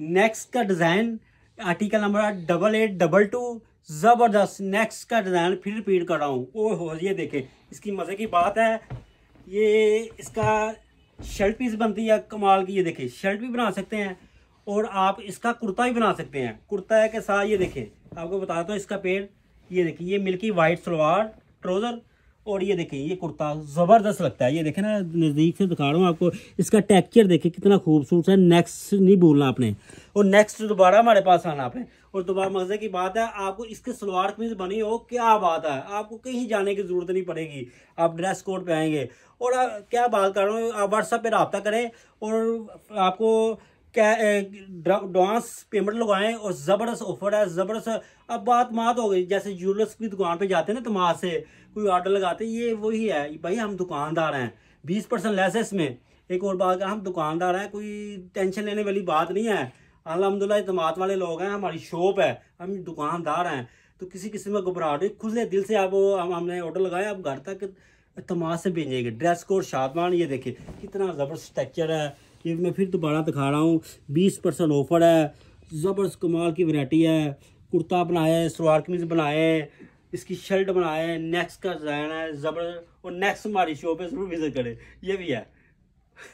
next का design article number double eight double two ज़बरदस्त next का डिज़ाइन फिर रिपीट कर रहा हूँ ओ हो ये देखें इसकी मज़े की बात है ये इसका शर्ट पीस बनती है कमाल की ये देखे शर्ट भी बना सकते हैं और आप इसका कुर्ता भी बना सकते हैं कुर्ता के साथ ये देखें आपको बताता तो हूँ इसका पेड़ ये देखिए ये मिल्की वाइट सलवार ट्रोज़र और ये देखें ये कुर्ता ज़बरदस्त लगता है ये देखें ना नज़दीक से दिखा रहा हूँ आपको इसका टेक्चर देखे कितना खूबसूरत है नेक्स्ट नहीं भूलना आपने और नेक्स्ट दोबारा हमारे पास आना आपने और दोबारा मज़े की बात है आपको इसके सलवार कमीज बनी हो क्या बात है आपको कहीं जाने की ज़रूरत नहीं पड़ेगी आप ड्रेस कोड पे आएंगे और क्या बात कर रहा हूँ आप व्हाट्सअप पर रबता करें और आपको एडवांस पेमेंट लगाएं और ज़बरदस्त ऑफर है ज़बरदस्त अब बात मात हो गई जैसे ज्वेलर्स की दुकान पे जाते हैं ना तमाश तो से कोई ऑर्डर लगाते ये वही है भाई हम दुकानदार हैं बीस परसेंट लेस है इसमें एक और बात हम दुकानदार हैं कोई टेंशन लेने वाली बात नहीं है अलहमदिल्ला इतमाद वाले लोग हैं हमारी शॉप है हम दुकानदार हैं तो किसी किस्म का घबराहट खुले दिल से आप हम हमने ऑर्डर लगाया आप घर तक तमाश से भेजेंगे ड्रेस कोड शादमान ये देखिए कितना ज़बरदस्त स्ट्रक्चर है ये मैं फिर दोबारा दिखा रहा हूँ बीस परसेंट ऑफर है ज़बरदस्त कमाल की वैरायटी है कुर्ता बनाया है सलवार कमीज़ बनाए हैं इसकी शर्ट बनाए हैं नेक्स्ट का डिज़ाइन है ज़बरदस्त और नेक्स्ट हमारी शॉप है ज़रूर विज़िट करें ये भी है